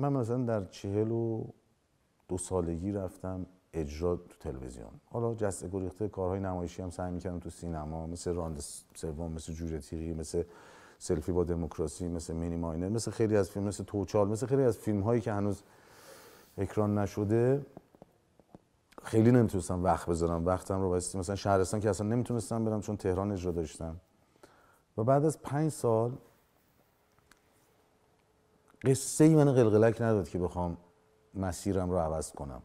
من مثلا در چهل و دو سالگی رفتم اجرا تو تلویزیون حالا جسته گریخته کارهای نمایشی هم سعی میکردم تو سینما مثل راند سوم مثل جوجه تیغی مثل سلفی با دموکراسی مثل مینی ماینر مثل خیلی از فیلم مثل توچال مثل خیلی از فیلم هایی که هنوز اکران نشده خیلی نمیتونستم وقت بذارم وقتم رو مثلا شهرستان که اصلا نمیتونستم برم چون تهران اجرا داشتم و بعد از پنج سال قصه ای من قلقلک نداد که بخوام مسیرم رو عوض کنم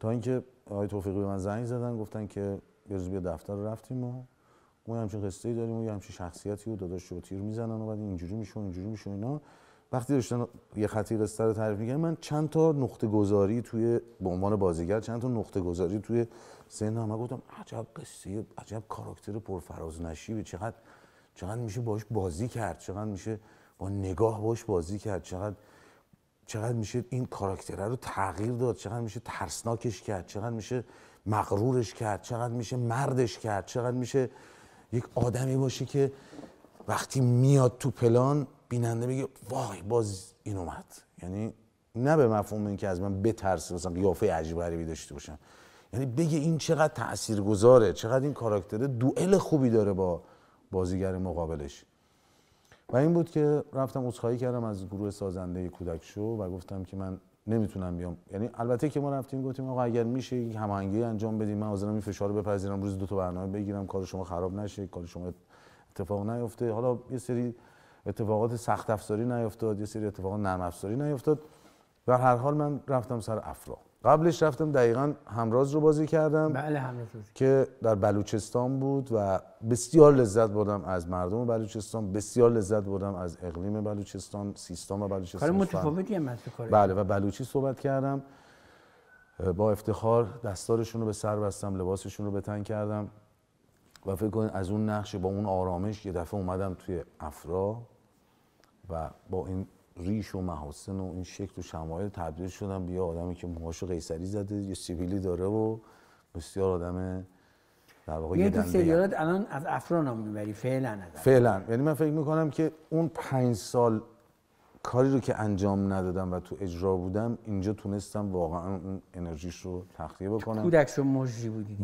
تا اینکه آقای توفیقی به من زنگ زدن گفتن که یه روز بیا دفتر رفتیم و ما همچین قصه ای داریم و یه همچین شخصیتی و داداش رو تیر میزنن و بعد اینجوری میشه اینجوری میشه اینا وقتی داشتن یه خطی قصه رو تعریف میکردن من چند تا نقطه گذاری توی به عنوان بازیگر چند تا نقطه گذاری توی سن همه گفتم عجب قصه عجب کاراکتر پرفراز نشیبه چقدر چقدر میشه باش بازی کرد چقدر میشه با نگاه باش بازی کرد چقدر چقدر میشه این کاراکتره رو تغییر داد چقدر میشه ترسناکش کرد چقدر میشه مغرورش کرد چقدر میشه مردش کرد چقدر میشه یک آدمی باشه که وقتی میاد تو پلان بیننده میگه وای باز این اومد یعنی نه به مفهوم که از من بترسه مثلا قیافه عجیب غریبی داشته باشم یعنی بگه این چقدر تاثیرگذاره چقدر این کاراکتره دوئل خوبی داره با بازیگر مقابلش و این بود که رفتم عذرخواهی کردم از گروه سازنده کودک شو و گفتم که من نمیتونم بیام یعنی البته که ما رفتیم گفتیم آقا اگر میشه یک هماهنگی انجام بدیم من حاضرم این فشار رو بپذیرم روز دو تا برنامه بگیرم کار شما خراب نشه کار شما اتفاق نیفته حالا یه سری اتفاقات سخت افزاری نیفتاد یه سری اتفاقات نرم افزاری نیفتاد و هر حال من رفتم سر افرا قبلش رفتم دقیقا همراز رو بازی کردم بله همراز که در بلوچستان بود و بسیار لذت بردم از مردم بلوچستان بسیار لذت بردم از اقلیم بلوچستان سیستان و بلوچستان کار متفاوتی هم از بله و بلوچی صحبت کردم با افتخار دستارشون رو به سر بستم لباسشون رو به تن کردم و فکر کنید از اون نقش با اون آرامش یه دفعه اومدم توی افرا و با این ریش و محاسن و این شکل و شمایل تبدیل شدم به یه آدمی که موهاشو قیصری زده یه سیبیلی داره و بسیار آدم در واقع یه سریالات الان از افران هم میبری فعلا فعلا یعنی من فکر میکنم که اون پنج سال کاری رو که انجام ندادم و تو اجرا بودم اینجا تونستم واقعا اون انرژیش رو تخلیه بکنم کودک شما مجری بودی بله.